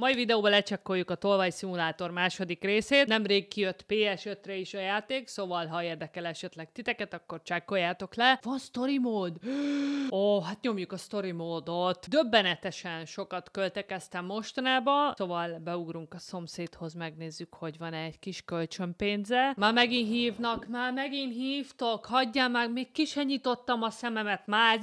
Mai videóban lecsekkoljuk a Tolvaj Szimulátor második részét. Nemrég kijött PS5-re is a játék, szóval ha érdekel esetleg titeket, akkor csekkoljátok le. Van story mód? Ó, oh, hát nyomjuk a story módot. Döbbenetesen sokat költekeztem mostanába, szóval beugrunk a szomszédhoz, megnézzük, hogy van-e egy kis kölcsönpénze. Már megint hívnak, már megint hívtok, hagyjál már, még ki se nyitottam a szememet, már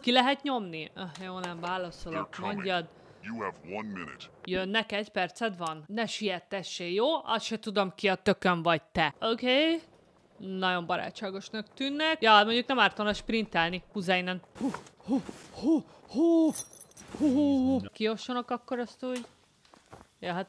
Ki lehet nyomni? Öh, jó, nem válaszolok, mondjad. You have one minute. Jönnek, egy perced van. Ne sietessé, jó? Azt se tudom ki a tökön vagy te. Oké? Okay. Nagyon barátságosnak tűnnek. Ja, mondjuk nem ártana sprintelni. Húzzá innen. Kiossanak akkor azt úgy? Ja, hát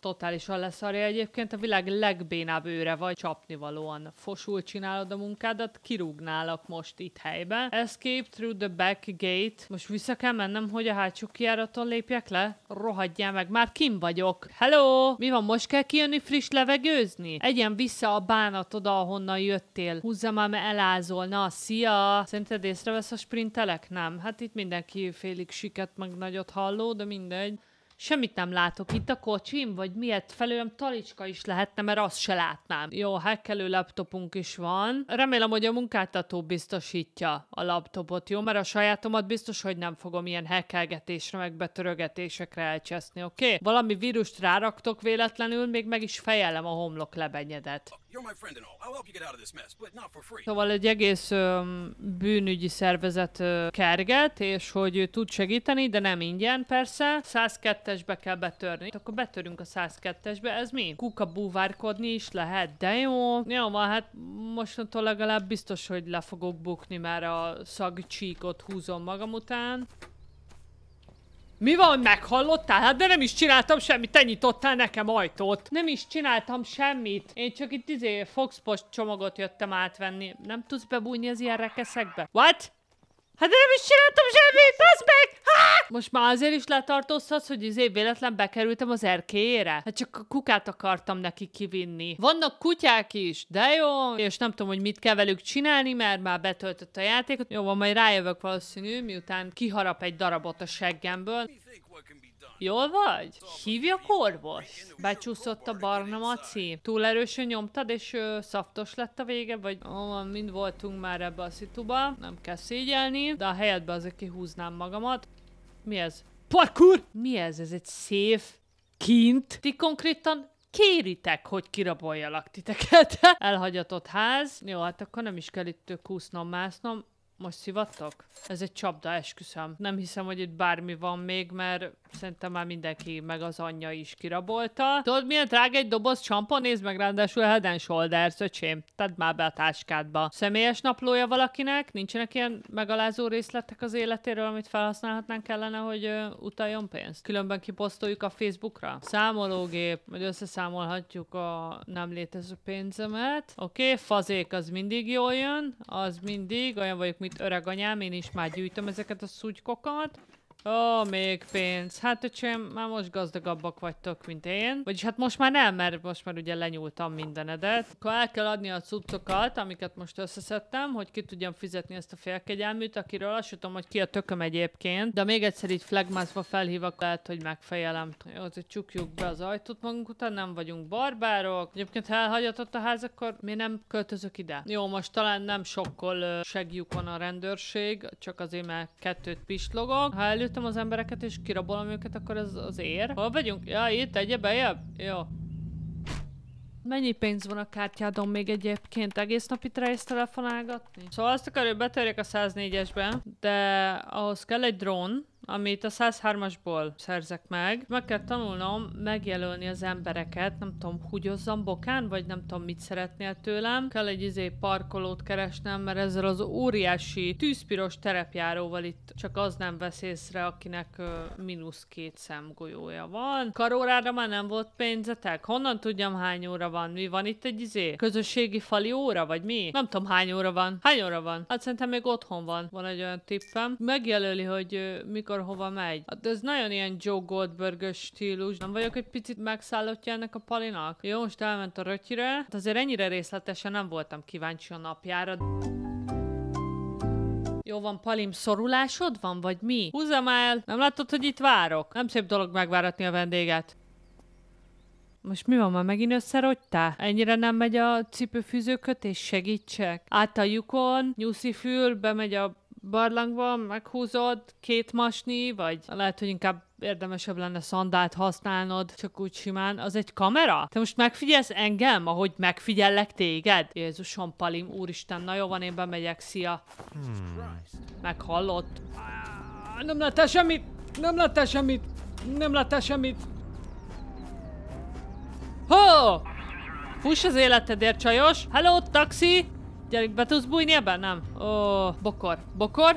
Totálisan leszarja egyébként, a világ legbénább őre vagy csapnivalóan. Fosul csinálod a munkádat, kirúgnálak most itt helyben. Escape through the back gate. Most vissza kell mennem, hogy a hátsó kiáraton lépjek le? Rohadjál meg, már kim vagyok. Hello! Mi van, most kell kijönni friss levegőzni? Egyen vissza a bánat oda, ahonnan jöttél. Húzza már, mert elázol. Na, szia! Szerinted észrevesz a sprintelek? Nem. Hát itt mindenki félig siket meg nagyot halló, de mindegy. Semmit nem látok itt a kocsim, vagy miért felőlem talicska is lehetne, mert azt se látnám. Jó, hekkelő laptopunk is van. Remélem, hogy a munkáltató biztosítja a laptopot, jó? Mert a sajátomat biztos, hogy nem fogom ilyen hekkelgetésre, meg betörögetésekre elcseszni, oké? Okay? Valami vírust ráraktok véletlenül, még meg is fejelem a homlok lebenyedet. Szóval egy egész ö, bűnügyi szervezet ö, kerget, és hogy ő tud segíteni, de nem ingyen persze. 102-esbe kell betörni. Hát akkor betörünk a 102-esbe. Ez mi? Kuka búvárkodni is lehet, de jó. Jó, van, hát mostantól legalább biztos, hogy le fogok bukni, mert a szagcsíkot húzom magam után. Mi van, meghallottál? Hát de nem is csináltam semmit, te nyitottál nekem ajtót. Nem is csináltam semmit. Én csak itt izé Foxpost csomagot jöttem átvenni. Nem tudsz bebújni az ilyen rekeszekbe? What? Hát én nem is csináltam semmit, az meg! Há! Most már azért is letartóztatsz, hogy izé véletlen bekerültem az erkélyére? Hát csak a kukát akartam neki kivinni. Vannak kutyák is, de jó, és nem tudom, hogy mit kell velük csinálni, mert már betöltött a játékot. Jó, van, majd rájövök valószínű, miután kiharap egy darabot a seggemből. Jól vagy? Hívja Korvos? Becsúszott a barna maci. Túl erősen nyomtad, és ö, szaftos lett a vége, vagy ó, mind voltunk már ebbe a szituba. Nem kell szégyelni, de a helyedbe azért kihúznám magamat. Mi ez? Parkour? Mi ez? Ez egy szép kint? Ti konkrétan kéritek, hogy kiraboljalak titeket. Elhagyatott ház. Jó, hát akkor nem is kell itt kúsznom, másznom. Most szivattak? Ez egy csapda, esküszöm. Nem hiszem, hogy itt bármi van még, mert szerintem már mindenki, meg az anyja is kirabolta. Tudod, milyen drága egy doboz csampó? Nézd meg, ráadásul head and shoulders, öcsém. Tedd már be a táskádba. Személyes naplója valakinek? Nincsenek ilyen megalázó részletek az életéről, amit felhasználhatnánk kellene, hogy ö, utaljon pénzt? Különben kiposztoljuk a Facebookra? Számológép, hogy összeszámolhatjuk a nem létező pénzemet. Oké, okay, fazék az mindig jól jön, az mindig, olyan vagyok, mint öreg anyám, én is már gyűjtöm ezeket a szutykokat. Ó, még pénz. Hát öcsém, már most gazdagabbak vagytok, mint én. Vagyis hát most már nem, mert most már ugye lenyúltam mindenedet. Akkor el kell adni a cuccokat, amiket most összeszedtem, hogy ki tudjam fizetni ezt a félkegyelműt, akiről azt tudom, hogy ki a tököm egyébként. De még egyszer így flagmázva felhívak, lehet, hogy megfejelem. Jó, hogy csukjuk be az ajtót magunk után, nem vagyunk barbárok. Egyébként, ha elhagyatott a ház, akkor mi nem költözök ide. Jó, most talán nem sokkal segjük van a rendőrség, csak azért, mert kettőt pislogok. Ha lelőttem az embereket és kirabolom őket, akkor ez az ér. Hol vagyunk? Ja, itt egye bejebb? Jó. Mennyi pénz van a kártyádon még egyébként? Egész nap itt rájössz telefonálgatni? Szóval azt akarja, hogy betörjek a 104-esbe, de ahhoz kell egy drón amit a 103-asból szerzek meg. Meg kell tanulnom megjelölni az embereket, nem tudom, húgyozzam bokán, vagy nem tudom, mit szeretnél tőlem. Kell egy izé parkolót keresnem, mert ezzel az óriási tűzpiros terepjáróval itt csak az nem vesz észre, akinek ö, mínusz két szemgolyója van. Karórára már nem volt pénzetek? Honnan tudjam hány óra van? Mi van itt egy izé? Közösségi fali óra, vagy mi? Nem tudom hány óra van. Hány óra van? Hát szerintem még otthon van. Van egy olyan tippem. Megjelöli, hogy ö, mikor akkor hova megy. Hát ez nagyon ilyen Joe goldberg stílus. Nem vagyok egy picit megszállottja ennek a palinak? Jó, most elment a rötyire. Hát azért ennyire részletesen nem voltam kíváncsi a napjára. Jó van, Palim, szorulásod van, vagy mi? Húzzam el! Nem látod, hogy itt várok? Nem szép dolog megváratni a vendéget. Most mi van, már megint összerogytál? Ennyire nem megy a és Segítsek? Át a lyukon, nyuszi fül, bemegy a barlangban meghúzod két masni, vagy lehet, hogy inkább érdemesebb lenne szandát használnod, csak úgy simán, az egy kamera? Te most megfigyelsz engem, ahogy megfigyellek téged? Jézusom, Palim, úristen, na jó van, én bemegyek, szia. Hmm. Meghallott. nem lett semmit! Nem lett semmit! Nem lett semmit! Ho! Fuss az életedért, csajos! Hello, taxi! Gyerünk, be tudsz bújni ebben? Nem. Ó, bokor. Bokor?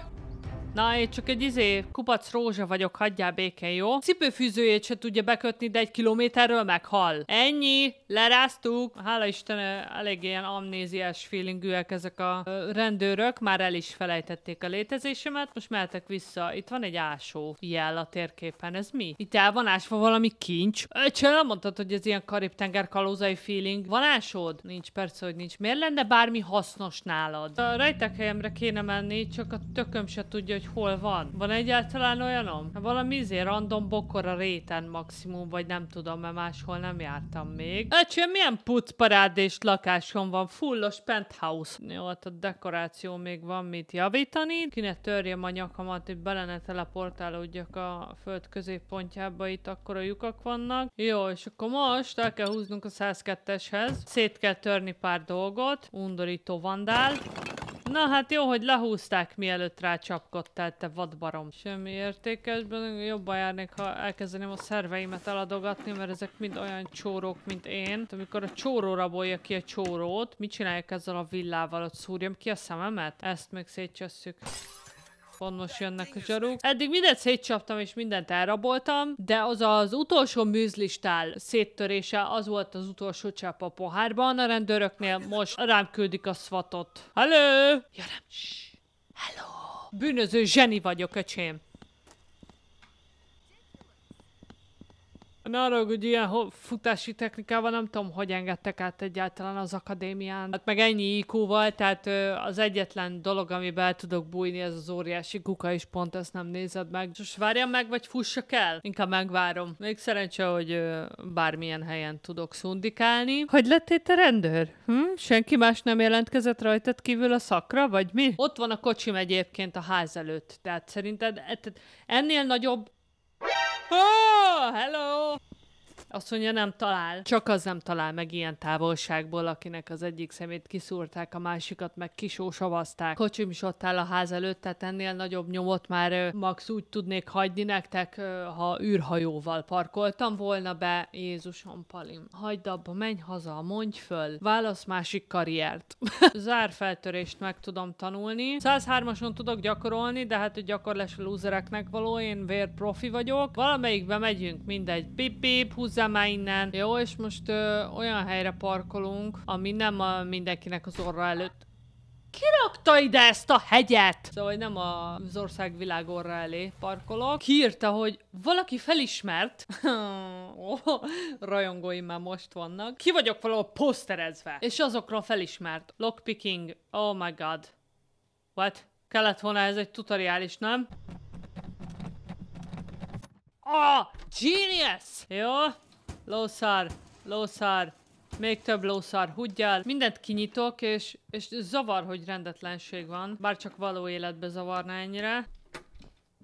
Na, én csak egy izé, kupac rózsa vagyok, hagyjál békén, jó? Cipőfűzőjét se tudja bekötni, de egy kilométerről meghal. Ennyi, leráztuk. Hála Isten, elég ilyen amnéziás feelingűek ezek a rendőrök, már el is felejtették a létezésemet, most mehetek vissza. Itt van egy ásó jel a térképen, ez mi? Itt el van ásva valami kincs? Öcső, nem mondtad, hogy ez ilyen karib-tenger kalózai feeling. Van ásód? Nincs, persze, hogy nincs. Miért lenne bármi hasznos nálad? A helyemre kéne menni, csak a tököm se tudja, hogy hol van. Van egyáltalán olyanom? Hát valami izé random bokor a réten maximum, vagy nem tudom, mert máshol nem jártam még. Öcsém, milyen pucparádés lakásom van? Fullos penthouse. Jó, hát a dekoráció még van mit javítani. Kinek törjem a nyakamat, hogy bele ne teleportálódjak a föld középpontjába, itt akkor a lyukak vannak. Jó, és akkor most el kell húznunk a 102-eshez. Szét kell törni pár dolgot. Undorító vandál. Na hát jó, hogy lehúzták mielőtt rácsapkodtál, te vadbarom. Semmi értékes, jobban járnék, ha elkezdeném a szerveimet eladogatni, mert ezek mind olyan csórók, mint én. Amikor a csóró rabolja ki a csórót, mit csinálják ezzel a villával, ott szúrjam ki a szememet? Ezt meg szétcsösszük van, most jönnek a zsaruk. Eddig mindent szétcsaptam és mindent elraboltam, de az az utolsó műzlistál széttörése az volt az utolsó csepp a pohárban a rendőröknél, most rám küldik a szvatot. Hello! Ja Hello! Bűnöző zseni vagyok, öcsém. Na arra, hogy ilyen futási technikával nem tudom, hogy engedtek át egyáltalán az akadémián. Hát meg ennyi iq volt, tehát az egyetlen dolog, amiben tudok bújni, ez az óriási kuka, is pont ezt nem nézed meg. Most várjam meg, vagy fussak el? Inkább megvárom. Még szerencse, hogy bármilyen helyen tudok szundikálni. Hogy lettél te rendőr? Hm? Senki más nem jelentkezett rajtad kívül a szakra, vagy mi? Ott van a kocsim egyébként a ház előtt, tehát szerinted e, ennél nagyobb Oh, hello. Azt mondja, nem talál. Csak az nem talál meg ilyen távolságból, akinek az egyik szemét kiszúrták, a másikat meg kisósavazták. Kocsim is ott áll a ház előtt, tehát ennél nagyobb nyomot már max úgy tudnék hagyni nektek, ha űrhajóval parkoltam volna be. Jézusom, Palim, hagyd abba, menj haza, mondj föl, válasz másik karriert. Zárfeltörést meg tudom tanulni. 103-ason tudok gyakorolni, de hát a gyakorlás a lúzereknek való, én vér profi vagyok. Valamelyikbe megyünk, mindegy. Pip, pip, húzzá el már innen. Jó, és most ö, olyan helyre parkolunk, ami nem a mindenkinek az orra előtt. Kirakta ide ezt a hegyet? Szóval hogy nem az ország világ orra elé parkolok. írta, hogy valaki felismert. oh, rajongóim már most vannak. Ki vagyok valahol poszterezve. És azokról felismert. Lockpicking. Oh my god. What? Kellett volna ez egy tutoriális, nem? Ah, oh, genius! Jó, lószár, lószár, még több lószár, hudjál. Mindent kinyitok, és, és zavar, hogy rendetlenség van. Bár csak való életbe zavarna ennyire.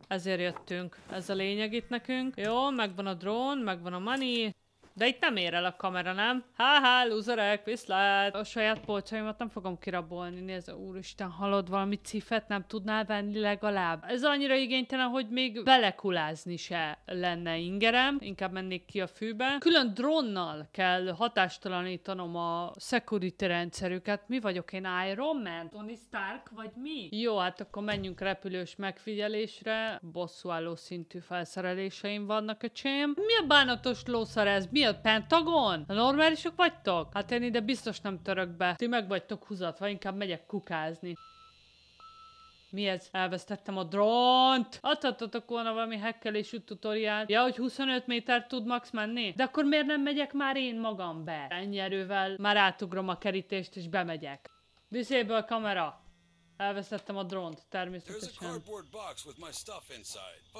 Ezért jöttünk. Ez a lényeg itt nekünk. Jó, megvan a drón, megvan a money. De itt nem ér el a kamera, nem? Háhá, lúzerek, viszlát! A saját polcaimat nem fogom kirabolni, nézd, úristen, halod valami cifet, nem tudnál venni legalább? Ez annyira igénytelen, hogy még belekulázni se lenne ingerem, inkább mennék ki a fűbe. Külön drónnal kell hatástalanítanom a security rendszerüket. Mi vagyok én, Iron Man? Tony Stark vagy mi? Jó, hát akkor menjünk repülős megfigyelésre. Bosszúálló szintű felszereléseim vannak, öcsém. Mi a bánatos lószar ez? Mi ott Pentagon? a normálisok vagytok? Hát én ide biztos nem török be. Ti meg vagytok húzatva, inkább megyek kukázni. Mi ez? Elvesztettem a drónt! Adhatatok volna valami hekkelésű tutoriál. Ja, hogy 25 méter tud max menni? De akkor miért nem megyek már én magam be? Ennyi erővel már átugrom a kerítést és bemegyek. Viszélbe a kamera! Elveszettem a drónt, természetesen.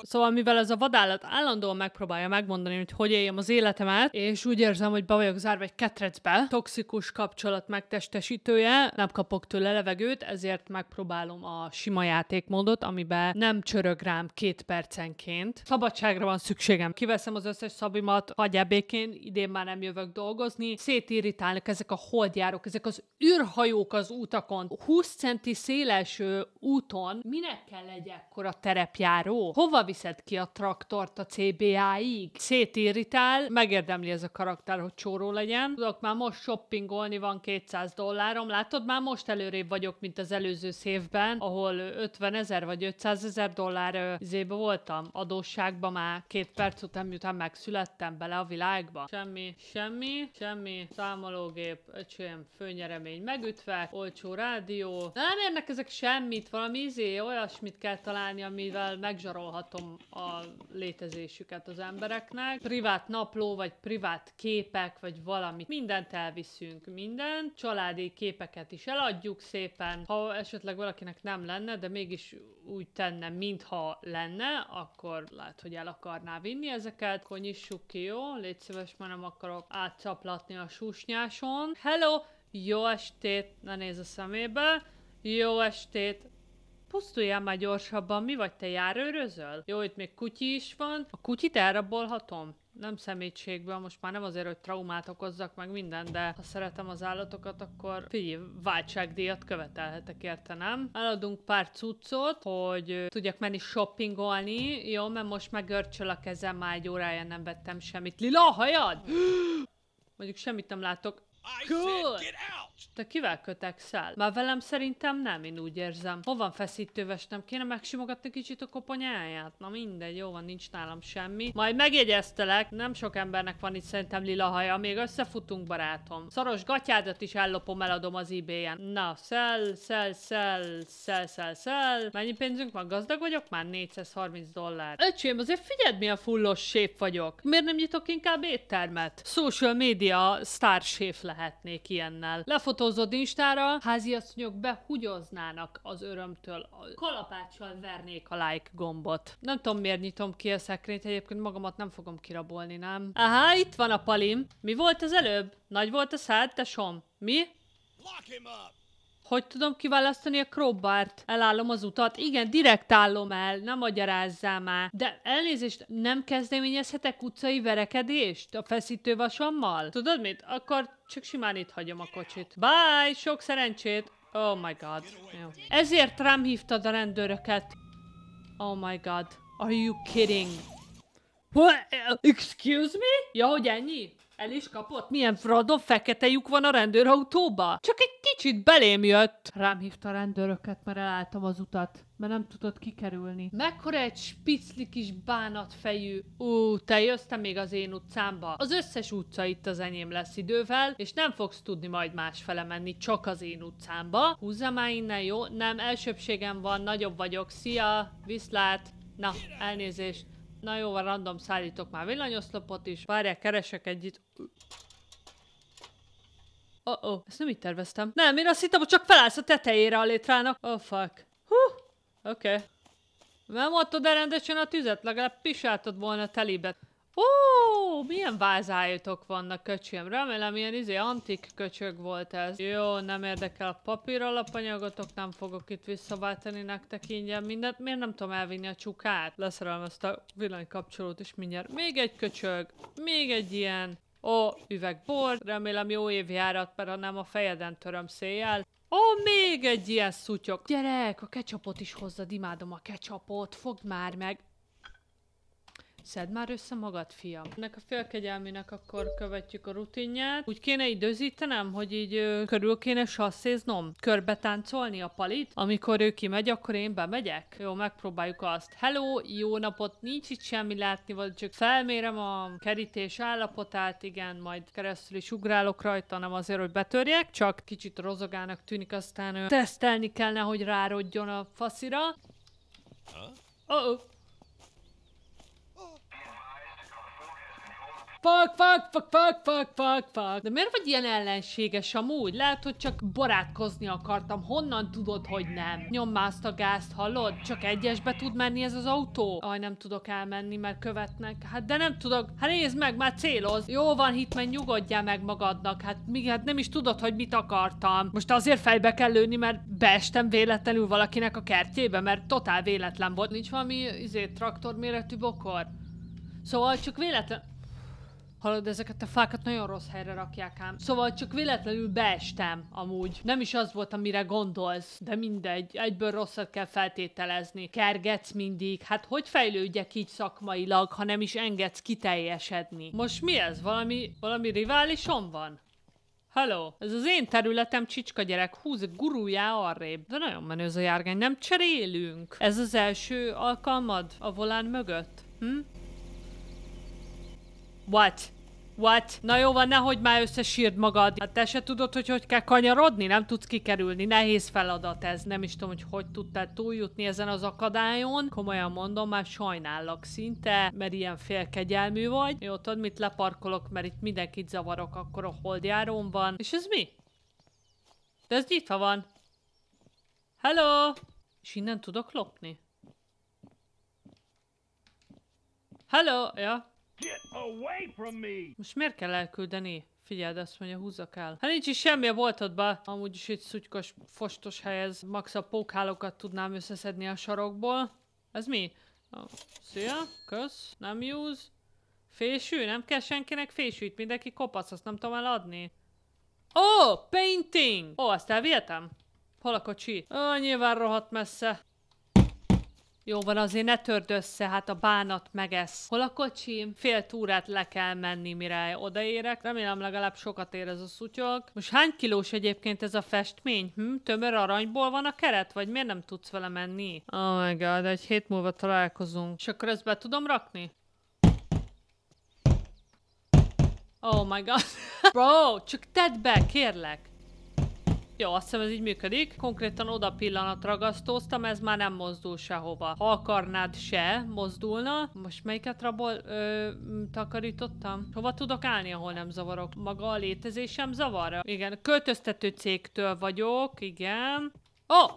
Szóval mivel ez a vadállat állandóan megpróbálja megmondani, hogy hogy éljem az életemet, és úgy érzem, hogy be vagyok zárva egy ketrecbe, toxikus kapcsolat megtestesítője, nem kapok tőle levegőt, ezért megpróbálom a sima játékmódot, amiben nem csörög rám két percenként. Szabadságra van szükségem. Kiveszem az összes szabimat, hagyjál békén, idén már nem jövök dolgozni. Szétirritálnak ezek a holdjárok, ezek az űrhajók az utakon. 20 centi szél széles úton minek kell akkor a terepjáró? Hova viszed ki a traktort a CBA-ig? Szétirritál, megérdemli ez a karakter, hogy csóró legyen. Tudok már most shoppingolni, van 200 dollárom. Látod, már most előrébb vagyok, mint az előző évben, ahol 50 ezer vagy 500 ezer dollár zébe voltam. Adósságban már két perc után, miután megszülettem bele a világba. Semmi, semmi, semmi, számológép, öcsém, főnyeremény megütve, olcsó rádió. Nem érnek ez ezek semmit, valami izé, olyasmit kell találni, amivel megzsarolhatom a létezésüket az embereknek. Privát napló, vagy privát képek, vagy valami. Mindent elviszünk, minden. Családi képeket is eladjuk szépen. Ha esetleg valakinek nem lenne, de mégis úgy tenne, mintha lenne, akkor lehet, hogy el akarná vinni ezeket. Akkor nyissuk ki, jó? Légy szíves, mert nem akarok átcsaplatni a susnyáson. Hello! Jó estét! Na nézz a szemébe! Jó estét! Pusztuljál már gyorsabban, mi vagy te járőrözöl? Jó, itt még kutyi is van. A kutyit elrabolhatom? Nem szemétségből, most már nem azért, hogy traumát okozzak meg minden, de ha szeretem az állatokat, akkor figyelj, váltságdíjat követelhetek érte, nem? Eladunk pár cuccot, hogy tudjak menni shoppingolni, jó, mert most megörcsöl a kezem, már egy órája nem vettem semmit. Lila hajad! Mondjuk semmit nem látok. Cool! Te kivel kötekszel? Már velem szerintem nem, én úgy érzem. Hol van feszítőves, nem kéne megsimogatni kicsit a koponyáját? Na mindegy, jó van, nincs nálam semmi. Majd megjegyeztelek, nem sok embernek van itt szerintem lila haja, még összefutunk, barátom. Szaros gatyádat is ellopom, eladom az ebay-en. Na, sell, sell, sell, sell, sell, sell. Mennyi pénzünk van? Gazdag vagyok? Már 430 dollár. Öcsém, azért figyeld, milyen fullos sép vagyok. Miért nem nyitok inkább éttermet? Social media star lehetnék ilyennel. Lef megfotózod Instára, háziasszonyok behugyoznának az örömtől. Kalapáccsal vernék a like gombot. Nem tudom, miért nyitom ki a szekrényt, egyébként magamat nem fogom kirabolni, nem? Aha, itt van a palim. Mi volt az előbb? Nagy volt a szád, tesom. Mi? Hogy tudom kiválasztani a krobbárt? Elállom az utat. Igen, direkt állom el, nem magyarázzál már. De elnézést, nem kezdeményezhetek utcai verekedést a feszítővasommal? Tudod mit? Akkor csak simán itt hagyom a kocsit. Bye! Sok szerencsét! Oh my god. Jó. Ezért rám hívtad a rendőröket. Oh my god. Are you kidding? What? Excuse me? Ja, hogy ennyi? El is kapott? Milyen fradó fekete lyuk van a rendőrautóba? Csak egy kicsit belém jött. Rám hívta a rendőröket, mert elálltam az utat, mert nem tudott kikerülni. Mekkora egy spicli kis bánatfejű. Ú, te jössz te még az én utcámba. Az összes utca itt az enyém lesz idővel, és nem fogsz tudni majd fele menni, csak az én utcámba. Húzza már innen, jó? Nem, elsőbségem van, nagyobb vagyok. Szia, viszlát. Na, elnézést. Na jó, van random szállítok már villanyoszlopot is. Várják, keresek egyit. Oh, oh, ezt nem így terveztem. Nem, én azt hittem, hogy csak felállsz a tetejére a létrának. Oh, fuck. Hú, oké. Okay. Nem adtad el rendesen a tüzet, legalább pisáltad volna telibet. Ó, milyen vázájátok vannak köcsém. Remélem ilyen izé antik köcsög volt ez. Jó, nem érdekel a papír alapanyagotok, nem fogok itt visszaváltani nektek ingyen mindent. Miért nem tudom elvinni a csukát? Leszerelem ezt a villanykapcsolót is mindjárt. Még egy köcsög, még egy ilyen. Ó, üvegbor, remélem jó évjárat, mert ha nem a fejeden töröm széjjel. Ó, még egy ilyen szutyok. Gyerek, a kecsapot is hozzad, imádom a kecsapot, fogd már meg. Szedd már össze magad, fiam. Ennek a félkegyelmének akkor követjük a rutinját. Úgy kéne időzítenem, hogy így ö, körül kéne sasszéznom, körbe táncolni a palit. Amikor ő kimegy, akkor én bemegyek. Jó, megpróbáljuk azt. Hello, jó napot, nincs itt semmi látni, vagy csak felmérem a kerítés állapotát, igen, majd keresztül is ugrálok rajta, nem azért, hogy betörjek, csak kicsit rozogának tűnik, aztán ő tesztelni kellene, hogy rárodjon a faszira. Huh? Oh, -oh. Fuck, fuck, fuck, fuck, fuck, fuck, fuck. De miért vagy ilyen ellenséges amúgy? Lehet, hogy csak barátkozni akartam. Honnan tudod, hogy nem? Nyom a gázt, hallod? Csak egyesbe tud menni ez az autó? Aj, nem tudok elmenni, mert követnek. Hát de nem tudok. Hát nézd meg, már céloz. Jó van, hitmen nyugodjál meg magadnak. Hát, mi, hát nem is tudod, hogy mit akartam. Most azért fejbe kell lőni, mert beestem véletlenül valakinek a kertjébe, mert totál véletlen volt. Nincs valami izé, traktor méretű bokor? Szóval csak véletlen... Hallod, ezeket a fákat nagyon rossz helyre rakják ám. Szóval csak véletlenül beestem amúgy. Nem is az volt, amire gondolsz, de mindegy, egyből rosszat kell feltételezni. Kergetsz mindig, hát hogy fejlődjek így szakmailag, ha nem is engedsz kiteljesedni? Most mi ez? Valami, valami riválisom van? Hello, ez az én területem, csicska gyerek, húz a guruljá arrébb. De nagyon menő ez a járgány, nem cserélünk. Ez az első alkalmad a volán mögött? Hm? What? What? Na jó van, nehogy már összesírd magad. Hát te se tudod, hogy hogy kell kanyarodni? Nem tudsz kikerülni. Nehéz feladat ez. Nem is tudom, hogy hogy tudtál túljutni ezen az akadályon. Komolyan mondom, már sajnállak szinte, mert ilyen félkegyelmű vagy. Jó, tudod, mit leparkolok, mert itt mindenkit zavarok akkor a holdjárón van. És ez mi? De ez nyitva van. Hello! És innen tudok lopni? Hello! Ja, Get away from me! Most miért kell elküldeni? Figyeld, azt mondja, húzzak el. Hát nincs is semmi a boltodba. Amúgy is egy szutykos, fostos hely ez. Max a pókhálókat tudnám összeszedni a sarokból. Ez mi? Oh, szia, kösz, nem use. Fésű, nem kell senkinek fésűt, mindenki kopasz, azt nem tudom eladni. Ó, oh, painting! Ó, oh, azt elvihetem? Hol a kocsi? Ó, oh, nyilván rohadt messze. Jó van, azért ne törd össze, hát a bánat megesz. Hol a kocsim? Fél túrát le kell menni, mire odaérek. Remélem legalább sokat ér ez a szutyog. Most hány kilós egyébként ez a festmény? Hm? Tömör aranyból van a keret? Vagy miért nem tudsz vele menni? Oh my god, egy hét múlva találkozunk. És akkor ezt be tudom rakni? Oh my god. Bro, csak tedd be, kérlek. Jó, azt hiszem ez így működik. Konkrétan oda pillanat ragasztóztam, ez már nem mozdul sehova. Ha akarnád, se mozdulna. Most melyiket rabol ö, takarítottam? Hova tudok állni, ahol nem zavarok? Maga a létezésem zavar? Igen, költöztető cégtől vagyok, igen. Oh!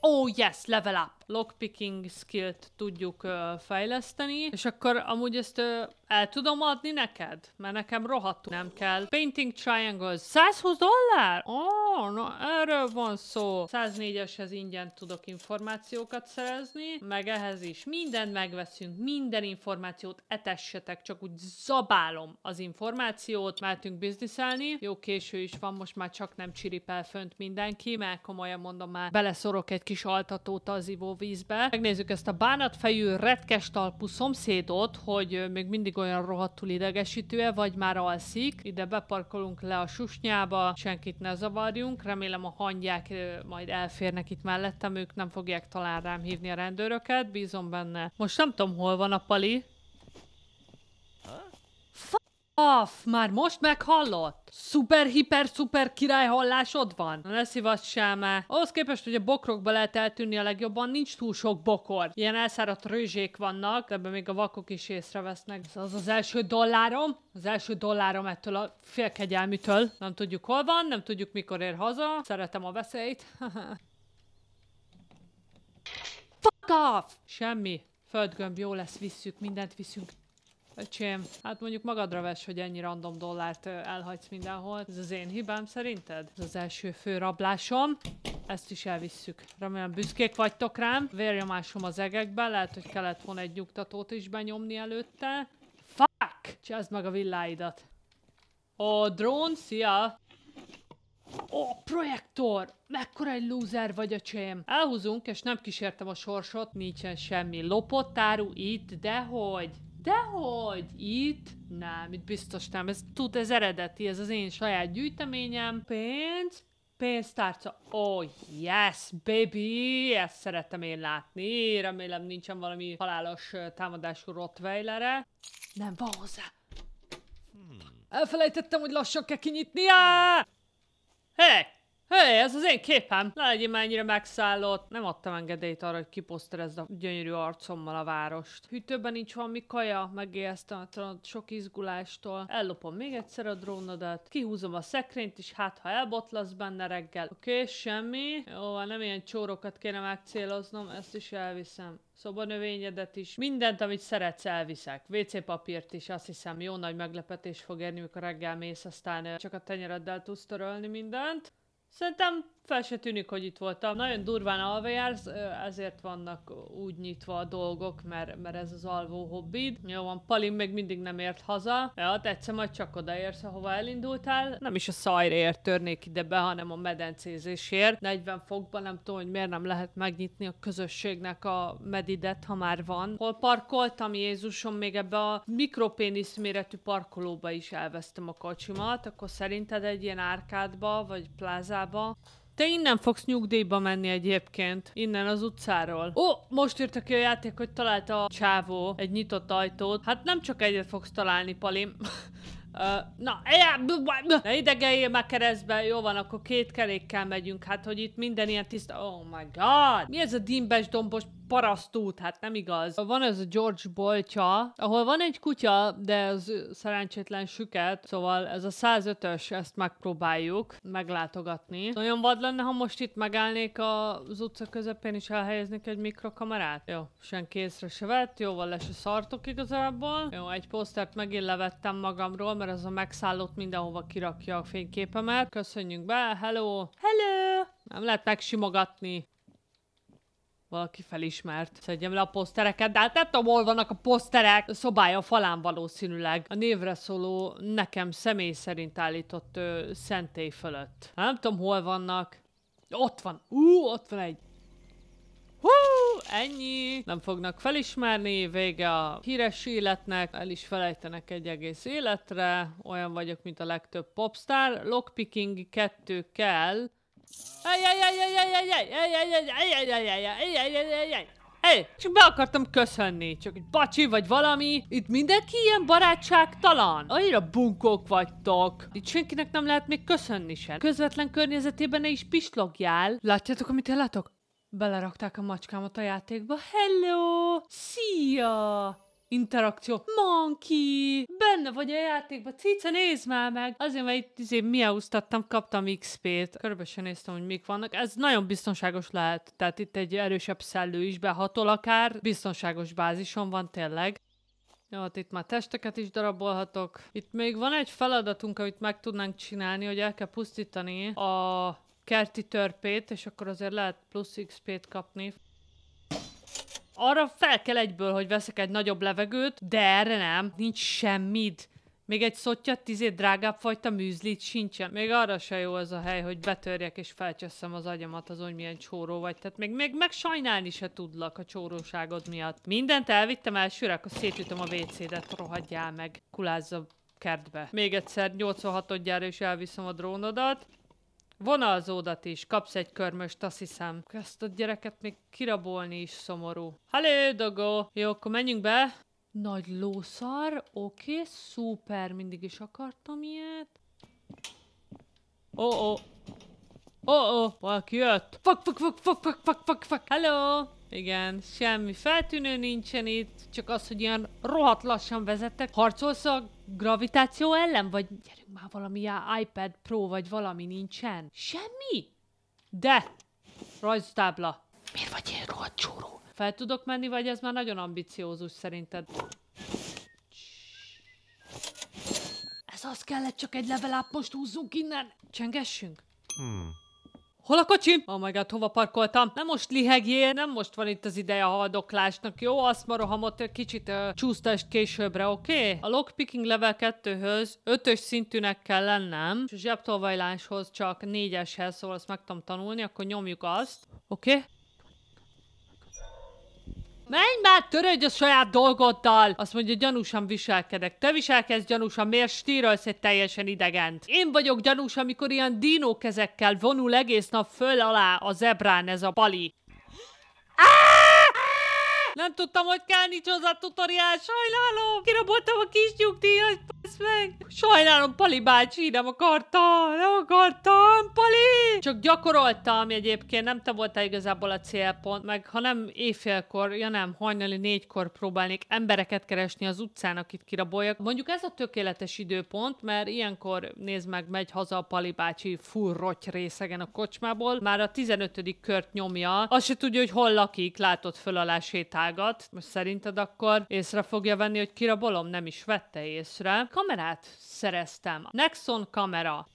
Oh yes, level up! lockpicking skillt tudjuk ö, fejleszteni, és akkor amúgy ezt ö, el tudom adni neked, mert nekem rohadtul nem kell. Painting triangles, 120 dollár? Ó, oh, na erről van szó. 104-eshez ingyen tudok információkat szerezni, meg ehhez is. Mindent megveszünk, minden információt etessetek, csak úgy zabálom az információt, mehetünk bizniszelni. Jó, késő is van, most már csak nem csiripel fönt mindenki, mert komolyan mondom már beleszorok egy kis altatót az ivó vízbe. Megnézzük ezt a bánatfejű, retkes talpú szomszédot, hogy még mindig olyan rohadtul idegesítő-e, vagy már alszik. Ide beparkolunk le a susnyába, senkit ne zavarjunk. Remélem a hangyák majd elférnek itt mellettem, ők nem fogják talán rám hívni a rendőröket, bízom benne. Most nem tudom, hol van a pali, Aff, már most meghallott? Szuper, hiper, szuper király hallásod van? Na ne szívassál már. Ahhoz képest, hogy a bokrokba lehet eltűnni a legjobban, nincs túl sok bokor. Ilyen elszáradt rőzsék vannak, ebben még a vakok is észrevesznek. Ez az az első dollárom. Az első dollárom ettől a félkegyelmitől. Nem tudjuk hol van, nem tudjuk mikor ér haza. Szeretem a veszélyt. Fuck off! Semmi. Földgömb, jó lesz, visszük, mindent viszünk. Öcsém, hát mondjuk magadra vesz, hogy ennyi random dollárt elhagysz mindenhol. Ez az én hibám szerinted? Ez az első fő rablásom. Ezt is elvisszük. Remélem büszkék vagytok rám. Vérnyomásom az egekbe, lehet, hogy kellett volna egy nyugtatót is benyomni előtte. Fuck! Csázd meg a villáidat. Ó, drón, szia! Ó, projektor! Mekkora egy lúzer vagy, csém! Elhúzunk, és nem kísértem a sorsot, nincsen semmi lopott áru itt, dehogy! Dehogy itt? Nem, itt biztos nem. Ez tud, ez eredeti, ez az én saját gyűjteményem. Pénz, pénztárca. Oh, yes, baby! Ezt szeretem én látni. Remélem nincsen valami halálos támadású rottweilere. Nem, van hozzá. Hmm. Elfelejtettem, hogy lassan kell kinyitnia! Hé! Hey! Hé, ez az én képem! Ne legyél már ennyire megszállott! Nem adtam engedélyt arra, hogy kiposzterezd a gyönyörű arcommal a várost. Hűtőben nincs valami kaja, megéheztem a sok izgulástól. Ellopom még egyszer a drónodat, kihúzom a szekrényt is, hát ha elbotlasz benne reggel. Oké, okay, semmi. Jó, hát nem ilyen csórokat kéne megcéloznom, ezt is elviszem szobanövényedet is, mindent, amit szeretsz, elviszek. WC papírt is, azt hiszem, jó nagy meglepetés fog érni, mikor reggel mész, aztán csak a tenyereddel tudsz törölni mindent. Você tá fel se tűnik, hogy itt voltam. Nagyon durván alva jársz, ezért vannak úgy nyitva a dolgok, mert, mert ez az alvó hobbid. Jó van, Palin még mindig nem ért haza. Ja, hát egyszer majd csak odaérsz, ahova elindultál. Nem is a szajraért törnék ide be, hanem a medencézésért. 40 fokban nem tudom, hogy miért nem lehet megnyitni a közösségnek a medidet, ha már van. Hol parkoltam Jézusom, még ebbe a mikropénisz méretű parkolóba is elvesztem a kocsimat, akkor szerinted egy ilyen árkádba, vagy plázába te innen fogsz nyugdíjba menni egyébként, innen az utcáról. Ó, most írta ki a játék, hogy találta a csávó egy nyitott ajtót. Hát nem csak egyet fogsz találni, Palim. Uh, na, e, e, ne idegeljél már keresztbe, jó van, akkor két kerékkel megyünk, hát hogy itt minden ilyen tiszta, oh my god, mi ez a dimbes dombos parasztút, hát nem igaz. Van ez a George boltja, ahol van egy kutya, de ez szerencsétlen süket, szóval ez a 105-ös, ezt megpróbáljuk meglátogatni. Nagyon vad lenne, ha most itt megállnék az utca közepén és elhelyeznék egy mikrokamerát. Jó, senki készre se vett, jóval lesz a szartok igazából. Jó, egy posztert megint levettem magamról, mert ez a megszállott mindenhova kirakja a fényképemet. Köszönjünk be, hello! Hello! Nem lehet megsimogatni valaki felismert. Szedjem le a posztereket, de hát nem tudom, hol vannak a poszterek. A szobája a falán valószínűleg. A névre szóló nekem személy szerint állított ö, szentély fölött. Hát nem tudom, hol vannak. Ott van. Ú, ott van egy. Hú, ennyi. Nem fognak felismerni, vége a híres életnek, el is felejtenek egy egész életre. Olyan vagyok, mint a legtöbb popstar. Lockpicking 2 kell. Hey, csak be akartam köszönni, csak egy bacsi vagy valami. Itt mindenki ilyen barátságtalan. Annyira bunkók vagytok. Itt senkinek nem lehet még köszönni sem. Közvetlen környezetében ne is pislogjál. Látjátok, amit látok? Belerakták a macskámat a játékba. Hello! Szia! interakció. Monkey! Benne vagy a játékba, cica, nézd már meg! Azért, mert itt izé miaúztattam, kaptam XP-t. Körbesen néztem, hogy mik vannak. Ez nagyon biztonságos lehet. Tehát itt egy erősebb szellő is behatol akár. Biztonságos bázison van tényleg. Jó, hát itt már testeket is darabolhatok. Itt még van egy feladatunk, amit meg tudnánk csinálni, hogy el kell pusztítani a kerti törpét, és akkor azért lehet plusz XP-t kapni arra fel kell egyből, hogy veszek egy nagyobb levegőt, de erre nem, nincs semmit. Még egy szottya, tizét drágább fajta műzlit sincsen. Még arra se jó az a hely, hogy betörjek és felcsesszem az agyamat azon, hogy milyen csóró vagy. Tehát még, még meg sajnálni se tudlak a csóróságod miatt. Mindent elvittem elsőre, akkor szétütöm a WC-det, rohadjál meg. Kulázza kertbe. Még egyszer 86-odjára is elviszem a drónodat. Vonalzódat is, kapsz egy körmöst, azt hiszem. Ezt a gyereket még kirabolni is szomorú. Halló, dogó! Jó, akkor menjünk be. Nagy lószar, oké, okay, szuper, mindig is akartam ilyet. Oh oh, Oh. oh, valaki jött. Fuck, fuck, fuck, fuck, fuck, fuck, fuck, fuck, hello! Igen, semmi feltűnő nincsen itt, csak az, hogy ilyen rohadt lassan vezettek. Harcolsz a gravitáció ellen, vagy gyerünk már valami iPad Pro, vagy valami nincsen? Semmi? De! Rajztábla. Miért vagy ilyen rohadt csóró? Fel tudok menni, vagy ez már nagyon ambiciózus szerinted? Ez az kellett, csak egy level up, most húzzunk innen! Csengessünk? Hmm. Hol a kocsim? Oh my god, hova parkoltam? Nem most lihegjél, nem most van itt az ideje a haldoklásnak, jó? Azt marohamot kicsit uh, csúsztást későbbre, oké? Okay? A lockpicking level 2-höz 5-ös szintűnek kell lennem, és a zsebtolvajláshoz csak 4-eshez, szóval azt meg tudom tanulni, akkor nyomjuk azt. Oké? Okay? Menj már, törődj a saját dolgoddal! Azt mondja, gyanúsan viselkedek. Te viselkedsz gyanúsan, miért stírolsz egy teljesen idegent? Én vagyok gyanús, amikor ilyen dinó kezekkel vonul egész nap föl alá a zebrán ez a pali. Nem tudtam, hogy kell nincs hozzá tutoriál, sajnálom! Kiraboltam a kis nyugdíjat! Ez meg! Sajnálom, Pali bácsi, nem akartam, nem akartam, Pali! Csak gyakoroltam egyébként, nem te voltál igazából a célpont, meg ha nem éjfélkor, ja nem, hajnali négykor próbálnék embereket keresni az utcán, akit kiraboljak. Mondjuk ez a tökéletes időpont, mert ilyenkor nézd meg, megy haza a Pali bácsi furrotty részegen a kocsmából, már a 15. kört nyomja, azt se tudja, hogy hol lakik, látott föl alá sétálgat, most szerinted akkor észre fogja venni, hogy kirabolom? Nem is vette észre kamerát szereztem. Nexon kamera.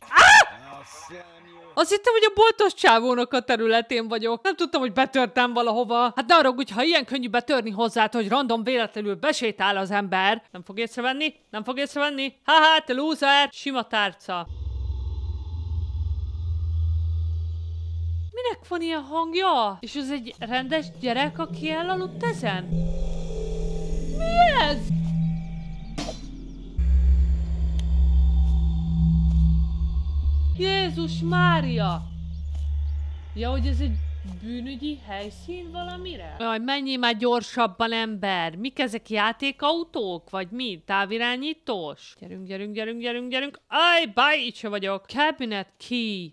Ah! Azt hittem, hogy a boltos csávónak a területén vagyok. Nem tudtam, hogy betörtem valahova. Hát ne haragudj, ha ilyen könnyű betörni hozzá, hogy random véletlenül besétál az ember. Nem fog észrevenni? Nem fog észrevenni? Haha, te lúzer! Sima tárca. Minek van ilyen hangja? És ez egy rendes gyerek, aki elaludt ezen? Yes! Jézus Mária! Ja, hogy ez egy bűnügyi helyszín valamire? Jaj, mennyi már gyorsabban, ember! Mik ezek játékautók? Vagy mi? Távirányítós? Gyerünk, gyerünk, gyerünk, gyerünk, gyerünk! Aj, baj, itt se vagyok! Cabinet key!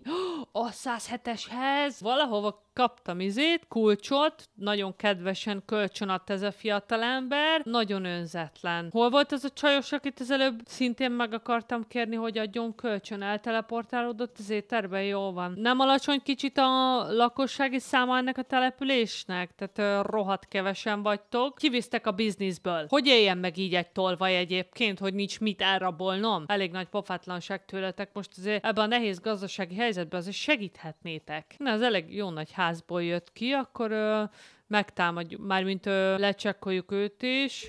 A oh, 107-eshez! Valahova kaptam izét, kulcsot, nagyon kedvesen kölcsönadt ez a fiatalember, nagyon önzetlen. Hol volt az a csajos, akit az előbb szintén meg akartam kérni, hogy adjon kölcsön, elteleportálódott az éterbe jó van. Nem alacsony kicsit a lakossági száma ennek a településnek? Tehát uh, rohadt kevesen vagytok. Kivisztek a bizniszből. Hogy éljen meg így egy tolvaj egyébként, hogy nincs mit elrabolnom? Elég nagy pofátlanság tőletek most azért ebben a nehéz gazdasági helyzetben azért segíthetnétek. Na, ez elég jó nagy há házból jött ki, akkor ö, megtámadjuk, mármint ö, lecsekkoljuk őt is.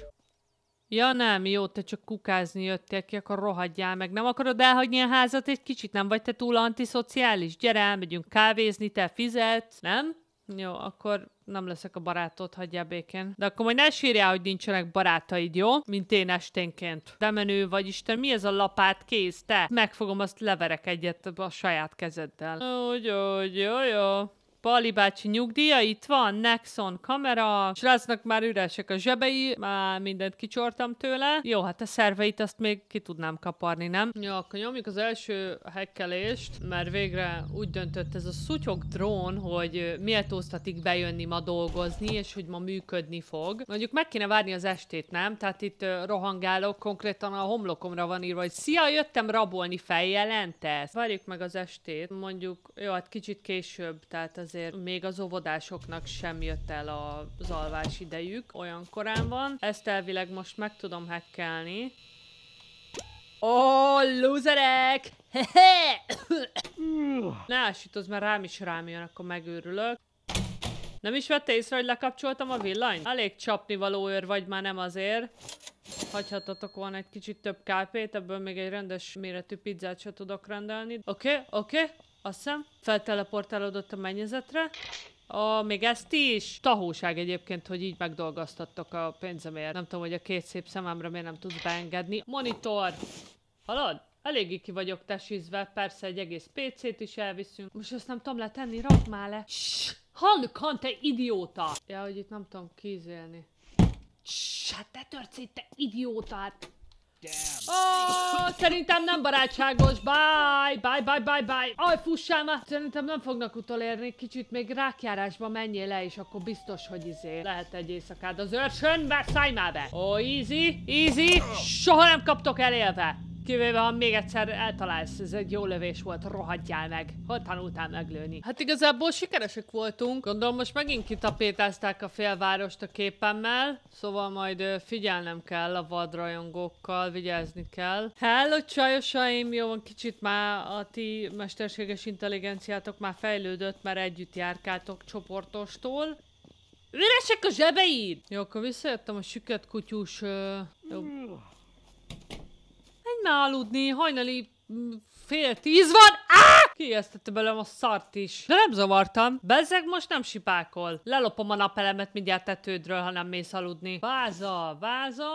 Ja nem, jó, te csak kukázni jöttél ki, akkor rohadjál meg. Nem akarod elhagyni a házat egy kicsit, nem vagy te túl antiszociális? Gyere, elmegyünk kávézni, te fizetsz, nem? Jó, akkor nem leszek a barátod, hagyjál békén. De akkor majd ne sírjál, hogy nincsenek barátaid, jó? Mint én esténként. De menő vagy, Isten, mi ez a lapát kész, te? Megfogom, azt leverek egyet a saját kezeddel. Úgy, úgy, jó, jó. Pali bácsi nyugdíja, itt van, Nexon kamera, srácnak már üresek a zsebei, már mindent kicsortam tőle. Jó, hát a szerveit azt még ki tudnám kaparni, nem? Jó, ja, akkor nyomjuk az első hekkelést, mert végre úgy döntött ez a szutyog drón, hogy miért osztatik bejönni ma dolgozni, és hogy ma működni fog. Mondjuk meg kéne várni az estét, nem? Tehát itt rohangálok, konkrétan a homlokomra van írva, hogy szia, jöttem rabolni, feljelentesz. Várjuk meg az estét, mondjuk, jó, hát kicsit később, tehát az azért még az óvodásoknak sem jött el az alvás idejük, olyan korán van. Ezt elvileg most meg tudom hekkelni. Ó, oh, lúzerek! ne ásítozz, mert rám is rám jön, akkor megőrülök. Nem is vette észre, hogy lekapcsoltam a villanyt? Elég csapnivaló őr vagy már nem azért. Hagyhatatok volna egy kicsit több kápét, ebből még egy rendes méretű pizzát se tudok rendelni. Oké, okay, oké, okay, azt hiszem, felteleportálódott a mennyezetre. A, még ezt is. Tahóság egyébként, hogy így megdolgoztattok a pénzemért. Nem tudom, hogy a két szép szememre miért nem tudsz beengedni. Monitor! Halad? Eléggé ki vagyok tesízve, persze egy egész PC-t is elviszünk. Most ezt nem tudom letenni, rak már le. Ssss! te idióta! Ja, hogy itt nem tudom kízélni. Ssss, hát te törsz te idióta! Hát Ó, oh, szerintem nem barátságos, bye, bye, bye, bye, bye. Aj, fussál már. Szerintem nem fognak utolérni, kicsit még rákjárásba menjél le, és akkor biztos, hogy izé lehet egy éjszakád az őrsön, mert szállj már be. Ó, oh, easy, easy, soha nem kaptok elélve. Kivéve, ha még egyszer eltalálsz, ez egy jó lövés volt, rohadjál meg. Hol tanultál meglőni? Hát igazából sikeresek voltunk. Gondolom most megint kitapétázták a félvárost a képemmel. Szóval majd figyelnem kell a vadrajongókkal, vigyázni kell. Hello csajosaim, jó van kicsit már a ti mesterséges intelligenciátok már fejlődött, mert együtt járkáltok csoportostól. Üresek a zsebeid! Jó, akkor visszajöttem a süket kutyus. Uh, jó kéne aludni, hajnali mm, fél tíz van, Á! Kiesztette belőlem a szart is. De nem zavartam. Bezzeg most nem sipákol. Lelopom a napelemet mindjárt tetődről, ha nem mész aludni. Váza, váza.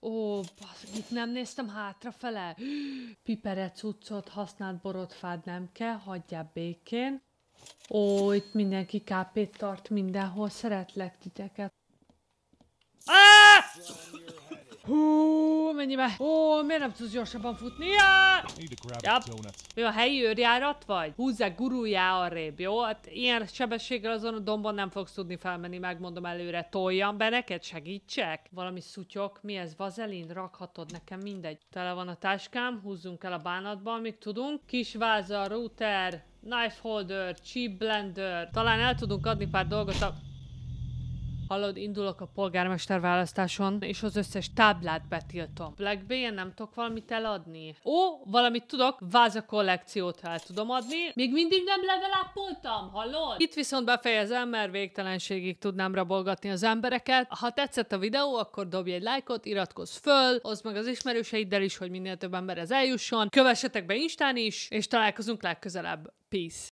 Ó, basz, itt nem néztem hátrafele. Piperet cuccot, használt borotfád nem kell, hagyjál békén. Ó, itt mindenki kápét tart mindenhol, szeretlek titeket. Ah! Hú, be? Ó, miért nem tudsz gyorsabban futni? Ja. Mi a helyi őrjárat vagy? Húzzá guruljá arrébb, jó? Hát ilyen sebességgel azon a dombon nem fogsz tudni felmenni, megmondom előre. Toljam be neked, segítsek? Valami szutyok, mi ez? Vazelin? Rakhatod nekem mindegy. Tele van a táskám, húzzunk el a bánatba, amit tudunk. Kis váza, router, knife holder, chip blender. Talán el tudunk adni pár dolgot a... Hallod, indulok a polgármester választáson, és az összes táblát betiltom. Black bay nem tudok valamit eladni? Ó, valamit tudok, váza kollekciót el tudom adni. Még mindig nem levelápoltam, hallod? Itt viszont befejezem, mert végtelenségig tudnám rabolgatni az embereket. Ha tetszett a videó, akkor dobj egy lájkot, iratkozz föl, oszd meg az ismerőseiddel is, hogy minél több ember ez eljusson. Kövessetek be Instán is, és találkozunk legközelebb. Peace!